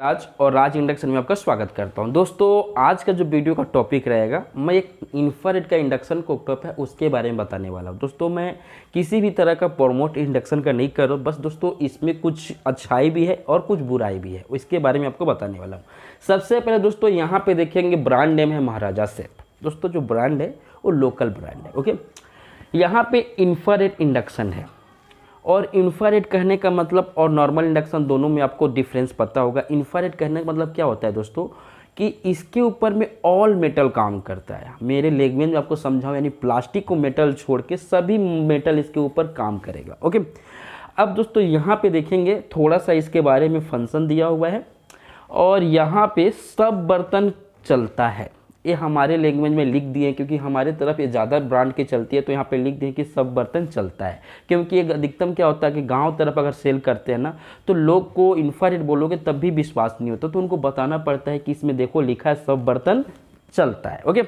राज और राज इंडक्शन में आपका स्वागत करता हूं दोस्तों आज का जो वीडियो का टॉपिक रहेगा मैं एक इन्फ्रारेड का इंडक्शन कोकटॉप है उसके बारे में बताने वाला हूं दोस्तों मैं किसी भी तरह का प्रमोट इंडक्शन का नहीं कर रहा बस दोस्तों इसमें कुछ अच्छाई भी है और कुछ बुराई भी है इसके बारे में आपको बताने वाला हूँ सबसे पहले दोस्तों यहाँ पर देखेंगे ब्रांड नेम है महाराजा सेफ दोस्तों जो ब्रांड है वो लोकल ब्रांड है ओके यहाँ पर इन्फ्रारेड इंडक्शन है और इन्फ्रारेड कहने का मतलब और नॉर्मल इंडक्शन दोनों में आपको डिफरेंस पता होगा इन्फ्रारेड कहने का मतलब क्या होता है दोस्तों कि इसके ऊपर में ऑल मेटल काम करता है मेरे लैंग्वेज में आपको समझाऊँ यानी प्लास्टिक को मेटल छोड़ के सभी मेटल इसके ऊपर काम करेगा ओके अब दोस्तों यहाँ पे देखेंगे थोड़ा सा इसके बारे में फंक्शन दिया हुआ है और यहाँ पे सब बर्तन चलता है ये हमारे लैंग्वेज में लिख दिए क्योंकि हमारे तरफ ये ज़्यादा ब्रांड की चलती है तो यहाँ पे लिख दिए कि सब बर्तन चलता है क्योंकि एक अधिकतम क्या होता है कि गांव तरफ अगर सेल करते हैं ना तो लोग को इन्फ्रारेड बोलोगे तब भी विश्वास नहीं होता तो उनको बताना पड़ता है कि इसमें देखो लिखा है सब बर्तन चलता है ओके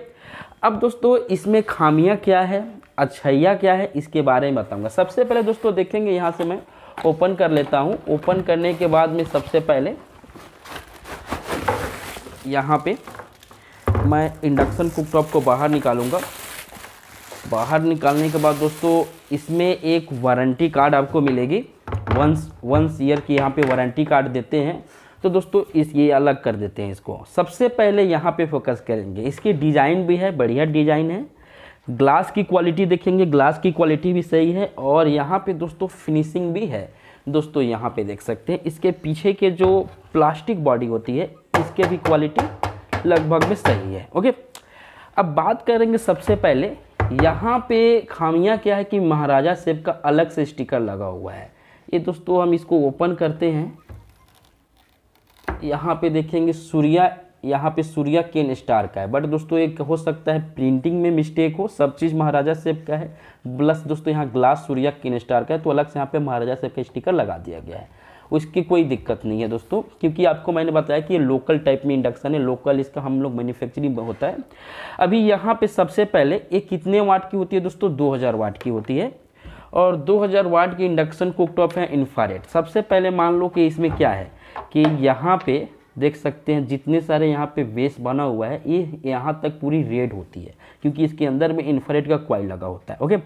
अब दोस्तों इसमें खामियाँ क्या है अच्छाइयाँ क्या है इसके बारे में बताऊँगा सबसे पहले दोस्तों देखेंगे यहाँ से मैं ओपन कर लेता हूँ ओपन करने के बाद में सबसे पहले यहाँ पे मैं इंडक्शन कुकटॉप को बाहर निकालूंगा बाहर निकालने के बाद दोस्तों इसमें एक वारंटी कार्ड आपको मिलेगी वंस वंस ईयर की यहाँ पे वारंटी कार्ड देते हैं तो दोस्तों इस ये अलग कर देते हैं इसको सबसे पहले यहाँ पे फोकस करेंगे इसकी डिज़ाइन भी है बढ़िया डिज़ाइन है ग्लास की क्वालिटी देखेंगे ग्लास की क्वालिटी भी सही है और यहाँ पर दोस्तों फिनिशिंग भी है दोस्तों यहाँ पर देख सकते हैं इसके पीछे के जो प्लास्टिक बॉडी होती है इसके भी क्वालिटी लगभग में सही है ओके अब बात करेंगे सबसे पहले यहाँ पे खामियाँ क्या है कि महाराजा सेब का अलग से स्टिकर लगा हुआ है ये दोस्तों हम इसको ओपन करते हैं यहाँ पे देखेंगे सूर्या यहाँ पे सूर्या केन स्टार का है बट दोस्तों एक हो सकता है प्रिंटिंग में मिस्टेक हो सब चीज़ महाराजा सेब का है प्लस दोस्तों यहाँ ग्लास सूर्या केन स्टार का है तो अलग से यहाँ पे महाराजा सेब का स्टिकर लगा दिया गया है उसकी कोई दिक्कत नहीं है दोस्तों क्योंकि आपको मैंने बताया कि ये लोकल टाइप में इंडक्शन है लोकल इसका हम लोग मैन्युफैक्चरिंग होता है अभी यहाँ पे सबसे पहले ये कितने वाट की होती है दोस्तों 2000 वाट की होती है और 2000 वाट की इंडक्शन कुकटॉप है इन्फ्रारेड सबसे पहले मान लो कि इसमें क्या है कि यहाँ पर देख सकते हैं जितने सारे यहाँ पे वेस बना हुआ है ये यह यहाँ तक पूरी रेड होती है क्योंकि इसके अंदर में इन्फ्रारेड का क्वाइल लगा होता है ओके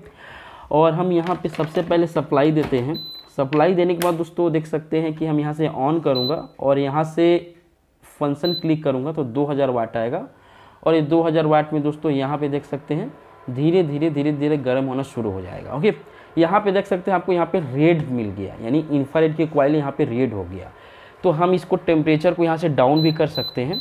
और हम यहाँ पे सबसे पहले सप्लाई देते हैं सप्लाई देने के बाद दोस्तों देख सकते हैं कि हम यहाँ से ऑन करूँगा और यहाँ से फंक्शन क्लिक करूँगा तो 2000 वाट आएगा और ये 2000 वाट में दोस्तों यहाँ पे देख सकते हैं धीरे धीरे धीरे धीरे गर्म होना शुरू हो जाएगा ओके यहाँ पे देख सकते हैं आपको यहाँ पे रेड मिल गया यानी इंफ्रारेड की क्वाइल यहाँ पे रेड हो गया तो हम इसको टेम्परेचर को यहाँ से डाउन भी कर सकते हैं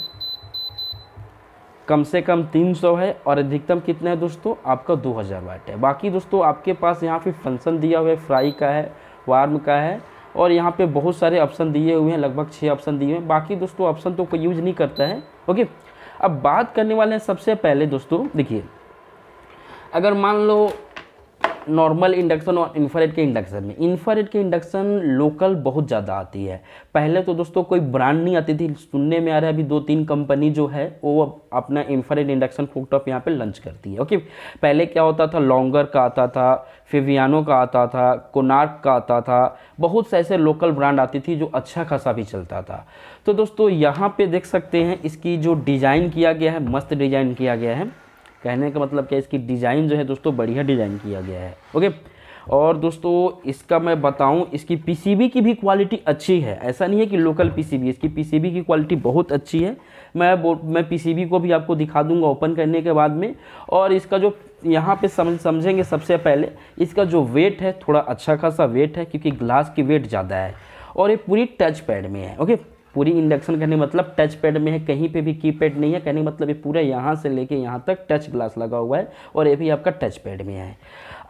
कम से कम 300 है और अधिकतम कितना है दोस्तों आपका 2000 वाट है बाकी दोस्तों आपके पास यहाँ पे फंक्शन दिया हुआ है फ्राई का है फार्म का है और यहाँ पे बहुत सारे ऑप्शन दिए हुए हैं लगभग छः ऑप्शन दिए हुए हैं बाकी दोस्तों ऑप्शन तो कोई यूज़ नहीं करता है ओके अब बात करने वाले हैं सबसे पहले दोस्तों देखिए अगर मान लो नॉर्मल इंडक्शन और इन्फ्रेड के इंडक्शन में इन्फ्रेड के इंडक्शन लोकल बहुत ज़्यादा आती है पहले तो दोस्तों कोई ब्रांड नहीं आती थी सुनने में आ रहा है अभी दो तीन कंपनी जो है वो अपना इन्फ्रेड इंडक्शन टॉप यहाँ पे लंच करती है ओके पहले क्या होता था लॉन्गर का आता था फिवियानो का आता था कोनार्क का आता था बहुत से ऐसे लोकल ब्रांड आती थी जो अच्छा खासा भी चलता था तो दोस्तों यहाँ पर देख सकते हैं इसकी जो डिज़ाइन किया गया है मस्त डिज़ाइन किया गया है कहने का मतलब क्या है इसकी डिज़ाइन जो है दोस्तों बढ़िया डिज़ाइन किया गया है ओके और दोस्तों इसका मैं बताऊं इसकी पीसीबी की भी क्वालिटी अच्छी है ऐसा नहीं है कि लोकल पीसीबी इसकी पीसीबी की क्वालिटी बहुत अच्छी है मैं मैं पीसीबी को भी आपको दिखा दूंगा ओपन करने के बाद में और इसका जो यहाँ पे समझ समझेंगे सबसे पहले इसका जो वेट है थोड़ा अच्छा खासा वेट है क्योंकि ग्लास की वेट ज़्यादा है और ये पूरी टच पैड में है ओके पूरी इंडक्शन करने मतलब टच पैड में है कहीं पे भी की पैड नहीं है कहने मतलब ये पूरा यहाँ से लेके यहाँ तक टच ग्लास लगा हुआ है और ये भी आपका टच पैड में है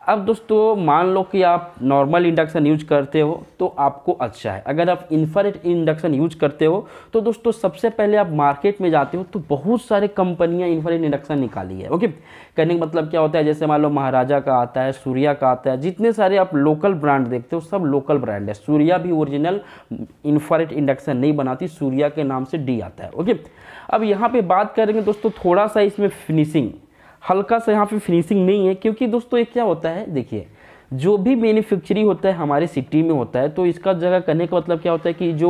अब दोस्तों मान लो कि आप नॉर्मल इंडक्शन यूज करते हो तो आपको अच्छा है अगर आप इन्फ्रारेड इंडक्शन यूज करते हो तो दोस्तों सबसे पहले आप मार्केट में जाते हो तो बहुत सारे कंपनियां इन्फ्रारेड इंडक्शन निकाली है ओके कहने का मतलब क्या होता है जैसे मान लो महाराजा का आता है सूर्या का आता है जितने सारे आप लोकल ब्रांड देखते हो सब लोकल ब्रांड है सूर्या भी ओरिजिनल इन्फ्रारेड इंडक्शन नहीं बनाती सूर्या के नाम से डी आता है ओके अब यहाँ पर बात करेंगे दोस्तों थोड़ा सा इसमें फिनिशिंग हल्का सा यहाँ पे फिनिशिंग नहीं है क्योंकि दोस्तों ये क्या होता है देखिए जो भी मैन्युफैक्चरिंग होता है हमारे सिटी में होता है तो इसका जगह करने का मतलब क्या होता है कि जो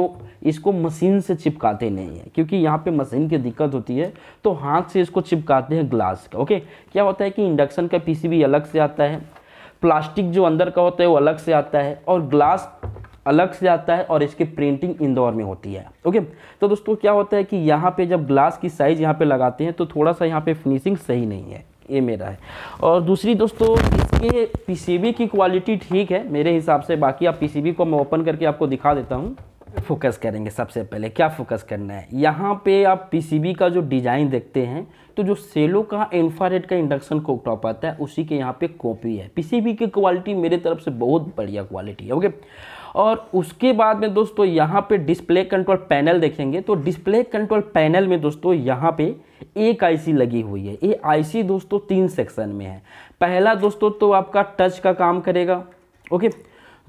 इसको मशीन से चिपकाते नहीं है क्योंकि यहाँ पे मशीन की दिक्कत होती है तो हाथ से इसको चिपकाते हैं ग्लास का ओके क्या होता है कि इंडक्शन का पीसीबी अलग से आता है प्लास्टिक जो अंदर का होता है वो अलग से आता है और ग्लास अलग से जाता है और इसकी प्रिंटिंग इंदौर में होती है ओके तो दोस्तों क्या होता है कि यहाँ पे जब ग्लास की साइज़ यहाँ पे लगाते हैं तो थोड़ा सा यहाँ पे फिनिशिंग सही नहीं है ये मेरा है और दूसरी दोस्तों इसके पीसीबी की क्वालिटी ठीक है मेरे हिसाब से बाकी आप पी को मैं ओपन करके आपको दिखा देता हूँ फोकस करेंगे सबसे पहले क्या फोकस करना है यहाँ पे आप पीसीबी का जो डिज़ाइन देखते हैं तो जो सेलो का इंफ्रारेड का इंडक्शन कोकटॉप आता है उसी के यहाँ पे कॉपी है पीसीबी की क्वालिटी मेरे तरफ से बहुत बढ़िया क्वालिटी है ओके और उसके बाद में दोस्तों यहाँ पे डिस्प्ले कंट्रोल पैनल देखेंगे तो डिस्प्ले कंट्रोल पैनल में दोस्तों यहाँ पे एक आईसी लगी हुई है ये आईसी दोस्तों तीन सेक्शन में है पहला दोस्तों तो आपका टच का काम करेगा ओके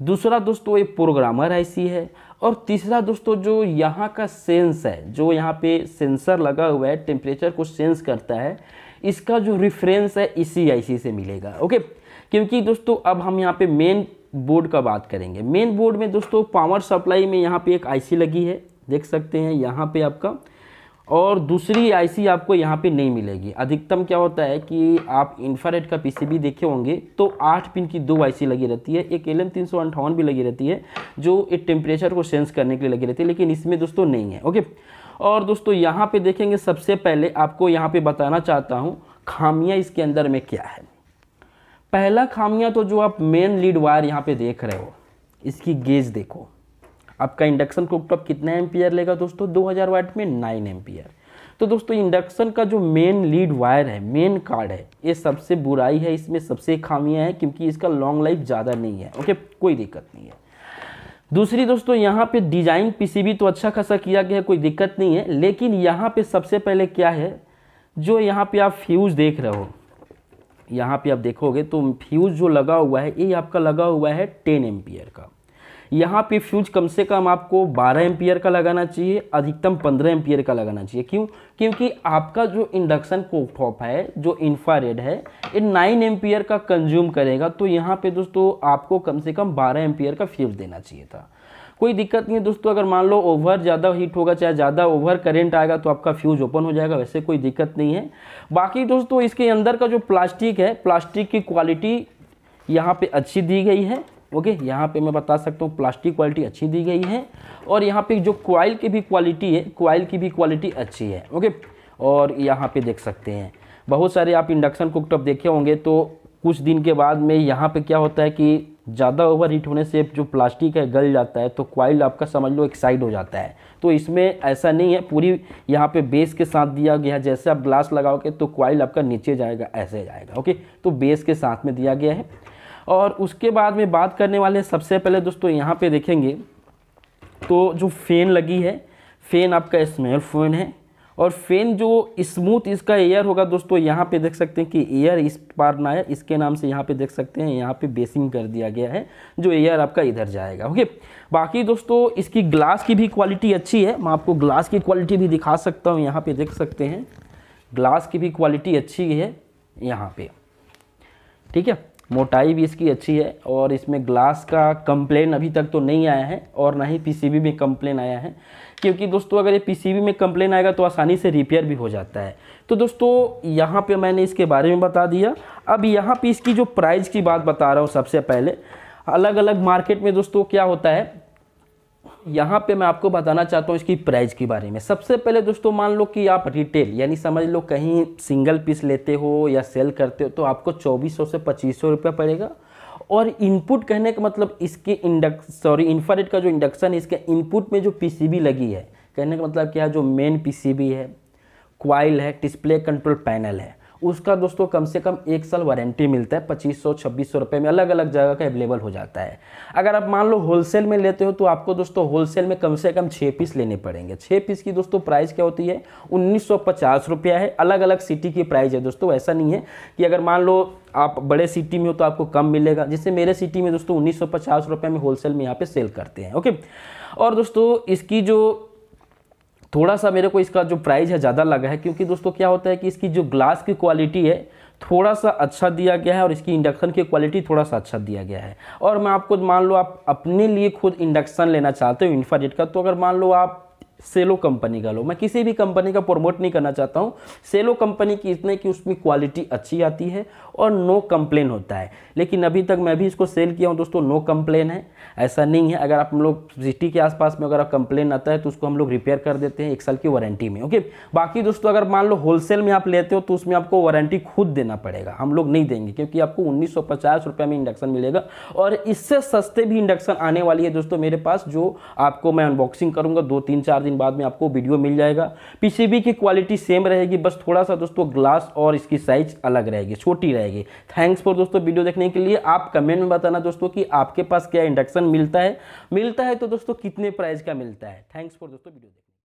दूसरा दोस्तों ये प्रोग्रामर आईसी है और तीसरा दोस्तों जो यहाँ का सेंस है जो यहाँ पे सेंसर लगा हुआ है टेम्परेचर को सेंस करता है इसका जो रिफ्रेंस है इसी आईसी से मिलेगा ओके क्योंकि दोस्तों अब हम यहाँ पे मेन बोर्ड का बात करेंगे मेन बोर्ड में दोस्तों पावर सप्लाई में यहाँ पे एक आईसी लगी है देख सकते हैं यहाँ पे आपका और दूसरी आईसी आपको यहाँ पे नहीं मिलेगी अधिकतम क्या होता है कि आप इंफ्रारेड का पीसीबी देखे होंगे तो आठ पिन की दो आईसी लगी रहती है एक एल एम तीन सौ अंठावन भी लगी रहती है जो एक टेम्परेचर को सेंस करने के लिए लगी रहती है लेकिन इसमें दोस्तों नहीं है ओके और दोस्तों यहाँ पर देखेंगे सबसे पहले आपको यहाँ पर बताना चाहता हूँ खामियाँ इसके अंदर में क्या है पहला खामियां तो जो आप मेन लीड वायर यहाँ पे देख रहे हो इसकी गेज देखो आपका इंडक्शन कुकटॉप कितना एम्पियर लेगा दोस्तों 2000 वाट में नाइन एम्पियर तो दोस्तों इंडक्शन का जो मेन लीड वायर है मेन कार्ड है ये सबसे बुराई है इसमें सबसे खामियां हैं क्योंकि इसका लॉन्ग लाइफ ज़्यादा नहीं है ओके कोई दिक्कत नहीं है दूसरी दोस्तों यहाँ पे डिजाइन पीसीबी तो अच्छा खासा किया गया है कोई दिक्कत नहीं है लेकिन यहाँ पे सबसे पहले क्या है जो यहाँ पे आप फ्यूज़ देख रहे हो यहाँ पे आप देखोगे तो फ्यूज़ जो लगा हुआ है ये आपका लगा हुआ है टेन एम्पियर का यहाँ पे फ्यूज कम से कम आपको 12 एम्पियर का लगाना चाहिए अधिकतम 15 एम्पियर का लगाना चाहिए क्यों क्योंकि आपका जो इंडक्शन कोकटॉप है जो इंफ्रारेड है ये 9 एम्पियर का कंज्यूम करेगा तो यहाँ पे दोस्तों आपको कम से कम 12 एम्पियर का फ्यूज देना चाहिए था कोई दिक्कत नहीं है दोस्तों अगर मान लो ओवर ज़्यादा हीट होगा चाहे ज़्यादा ओवर करेंट आएगा तो आपका फ्यूज़ ओपन हो जाएगा वैसे कोई दिक्कत नहीं है बाकी दोस्तों इसके अंदर का जो प्लास्टिक है प्लास्टिक की क्वालिटी यहाँ पर अच्छी दी गई है ओके यहाँ पे मैं बता सकता हूँ प्लास्टिक क्वालिटी अच्छी दी गई है और यहाँ पे जो क्वाइल की भी क्वालिटी है क्वाइल की भी क्वालिटी अच्छी है ओके और यहाँ पे देख सकते हैं बहुत सारे आप इंडक्शन कुकटॉप देखे होंगे तो कुछ दिन के बाद में यहाँ पे क्या होता है कि ज़्यादा ओवर हीट होने से जो प्लास्टिक है गल जाता है तो क्वाइल आपका समझ लो एक्साइड हो जाता है तो इसमें ऐसा नहीं है पूरी यहाँ पे बेस के साथ दिया गया है जैसे आप ग्लास लगाओगे तो क्वाइल आपका नीचे जाएगा ऐसे जाएगा ओके तो बेस के साथ में दिया गया है और उसके बाद में बात करने वाले सबसे पहले दोस्तों यहाँ पर देखेंगे तो जो फेन लगी है फेन आपका स्मेल फोन है और फैन जो स्मूथ इसका एयर होगा दोस्तों यहाँ पे देख सकते हैं कि एयर इस पार ना आया इसके नाम से यहाँ पे देख सकते हैं यहाँ पे बेसिंग कर दिया गया है जो एयर आपका इधर जाएगा ओके बाकी दोस्तों इसकी ग्लास की भी क्वालिटी अच्छी है मैं आपको ग्लास की क्वालिटी भी दिखा सकता हूँ यहाँ पर देख सकते हैं ग्लास की भी क्वालिटी अच्छी है यहाँ पर ठीक है मोटाई भी इसकी अच्छी है और इसमें ग्लास का कंप्लेन अभी तक तो नहीं आया है और ना ही पीसीबी में कंप्लेन आया है क्योंकि दोस्तों अगर ये पीसीबी में कंप्लेन आएगा तो आसानी से रिपेयर भी हो जाता है तो दोस्तों यहाँ पे मैंने इसके बारे में बता दिया अब यहाँ पे इसकी जो प्राइस की बात बता रहा हूँ सबसे पहले अलग अलग मार्केट में दोस्तों क्या होता है यहाँ पे मैं आपको बताना चाहता हूँ इसकी प्राइस के बारे में सबसे पहले दोस्तों मान लो कि आप रिटेल यानी समझ लो कहीं सिंगल पीस लेते हो या सेल करते हो तो आपको 2400 से 2500 रुपया पड़ेगा और इनपुट कहने का मतलब इसके इंडक्स सॉरी इन्फ्रारेड का जो इंडक्शन है इसके इनपुट में जो पी लगी है कहने का मतलब क्या जो मेन पी है क्वाइल है डिस्प्ले कंट्रोल पैनल है उसका दोस्तों कम से कम एक साल वारंटी मिलता है पच्चीस सौ छब्बीस सौ रुपये में अलग अलग जगह का अवेलेबल हो जाता है अगर आप मान लो होलसेल में लेते हो तो आपको दोस्तों होलसेल में कम से कम छः पीस लेने पड़ेंगे छः पीस की दोस्तों प्राइस क्या होती है उन्नीस सौ पचास रुपया है अलग अलग सिटी की प्राइस है दोस्तों ऐसा नहीं है कि अगर मान लो आप बड़े सिटी में हो तो आपको कम मिलेगा जैसे मेरे सिटी में दोस्तों उन्नीस सौ पचास रुपये में होलसेल में यहाँ पर सेल करते हैं ओके और दोस्तों इसकी जो थोड़ा सा मेरे को इसका जो प्राइस है ज़्यादा लगा है क्योंकि दोस्तों क्या होता है कि इसकी जो ग्लास की क्वालिटी है थोड़ा सा अच्छा दिया गया है और इसकी इंडक्शन की क्वालिटी थोड़ा सा अच्छा दिया गया है और मैं आपको मान लो आप अपने लिए खुद इंडक्शन लेना चाहते हो इन्फ्रारेड का तो अगर मान लो आप सेलो कंपनी का लो मैं किसी भी कंपनी का प्रमोट नहीं करना चाहता हूँ सेलो कंपनी की इतने कि उसमें क्वालिटी अच्छी आती है और नो कंप्लेन होता है लेकिन अभी तक मैं भी इसको सेल किया हूँ दोस्तों नो कंप्लेन है ऐसा नहीं है अगर आप हम लोग सिटी के आसपास में अगर आप कंप्लेन आता है तो उसको हम लोग रिपेयर कर देते हैं एक साल की वारंटी में ओके बाकी दोस्तों अगर मान लो होलसेल में आप लेते हो तो उसमें आपको वारंटी खुद देना पड़ेगा हम लोग नहीं देंगे क्योंकि आपको उन्नीस रुपये में इंडक्शन मिलेगा और इससे सस्ते भी इंडक्शन आने वाली है दोस्तों मेरे पास जो आपको मैं अनबॉक्सिंग करूँगा दो तीन चार दिन दिन बाद में आपको वीडियो मिल जाएगा पीसीबी की क्वालिटी सेम रहेगी बस थोड़ा सा दोस्तों ग्लास और इसकी साइज अलग रहेगी छोटी रहेगी थैंक्स फॉर दोस्तों वीडियो देखने के लिए आप कमेंट में बताना दोस्तों कि आपके पास क्या इंडक्शन मिलता है मिलता है तो दोस्तों कितने प्राइस का मिलता है थैंक्स फॉर दोस्तों वीडियो देखने